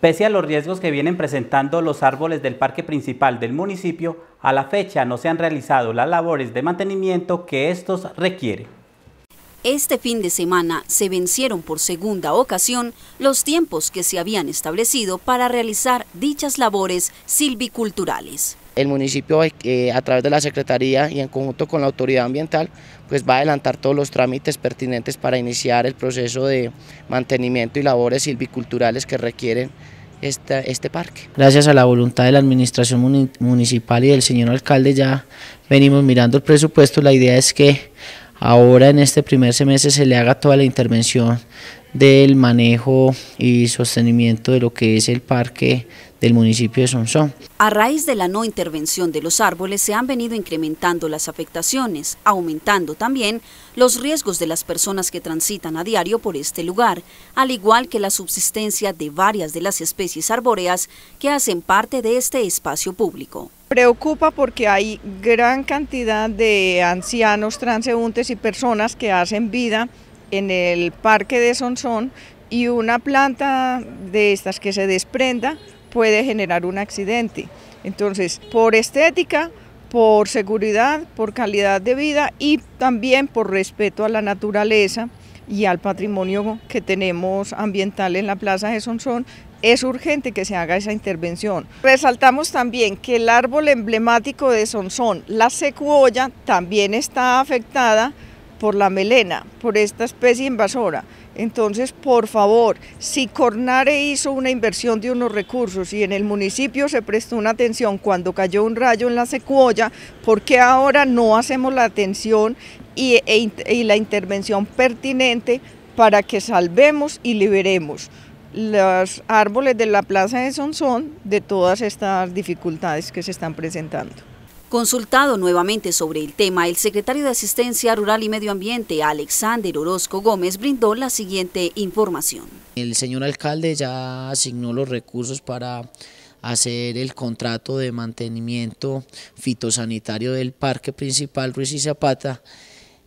Pese a los riesgos que vienen presentando los árboles del parque principal del municipio, a la fecha no se han realizado las labores de mantenimiento que estos requieren. Este fin de semana se vencieron por segunda ocasión los tiempos que se habían establecido para realizar dichas labores silviculturales el municipio eh, a través de la Secretaría y en conjunto con la autoridad ambiental pues va a adelantar todos los trámites pertinentes para iniciar el proceso de mantenimiento y labores silviculturales que requieren este, este parque. Gracias a la voluntad de la administración municipal y del señor alcalde ya venimos mirando el presupuesto, la idea es que ahora en este primer semestre se le haga toda la intervención del manejo y sostenimiento de lo que es el parque del municipio de Sonsón. A raíz de la no intervención de los árboles se han venido incrementando las afectaciones, aumentando también los riesgos de las personas que transitan a diario por este lugar, al igual que la subsistencia de varias de las especies arbóreas que hacen parte de este espacio público. Preocupa porque hay gran cantidad de ancianos, transeúntes y personas que hacen vida en el parque de Sonsón y una planta de estas que se desprenda puede generar un accidente. Entonces, por estética, por seguridad, por calidad de vida y también por respeto a la naturaleza y al patrimonio que tenemos ambiental en la Plaza de Sonsón, es urgente que se haga esa intervención. Resaltamos también que el árbol emblemático de Sonsón, la secuoya, también está afectada por la melena, por esta especie invasora. Entonces, por favor, si Cornare hizo una inversión de unos recursos y en el municipio se prestó una atención cuando cayó un rayo en la secuoya, ¿por qué ahora no hacemos la atención y, e la intervención pertinente para que salvemos y liberemos los árboles de la plaza de Sonsón de todas estas dificultades que se están presentando? Consultado nuevamente sobre el tema, el secretario de Asistencia Rural y Medio Ambiente, Alexander Orozco Gómez, brindó la siguiente información. El señor alcalde ya asignó los recursos para hacer el contrato de mantenimiento fitosanitario del parque principal Ruiz y Zapata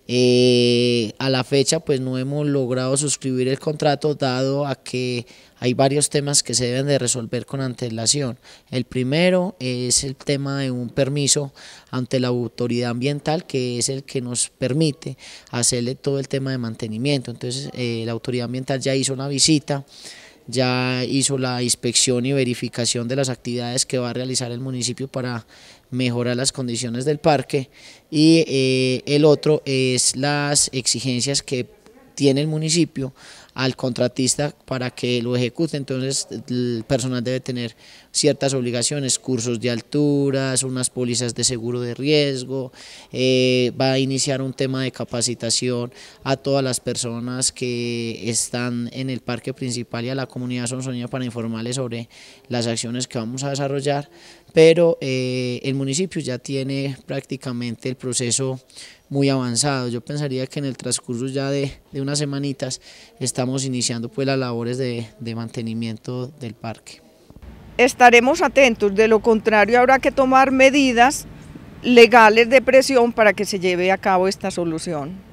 eh, a la fecha pues no hemos logrado suscribir el contrato dado a que hay varios temas que se deben de resolver con antelación. El primero es el tema de un permiso ante la autoridad ambiental que es el que nos permite hacerle todo el tema de mantenimiento. Entonces eh, la autoridad ambiental ya hizo una visita ya hizo la inspección y verificación de las actividades que va a realizar el municipio para mejorar las condiciones del parque y eh, el otro es las exigencias que tiene el municipio al contratista para que lo ejecute. Entonces el personal debe tener ciertas obligaciones, cursos de alturas, unas pólizas de seguro de riesgo, eh, va a iniciar un tema de capacitación a todas las personas que están en el parque principal y a la comunidad Sonsoña para informarles sobre las acciones que vamos a desarrollar pero eh, el municipio ya tiene prácticamente el proceso muy avanzado. Yo pensaría que en el transcurso ya de, unas semanitas estamos iniciando pues, las labores de mantenimiento del parque. Estaremos atentos, de lo contrario habrá que tomar medidas legales de presión para que se lleve a cabo esta solución.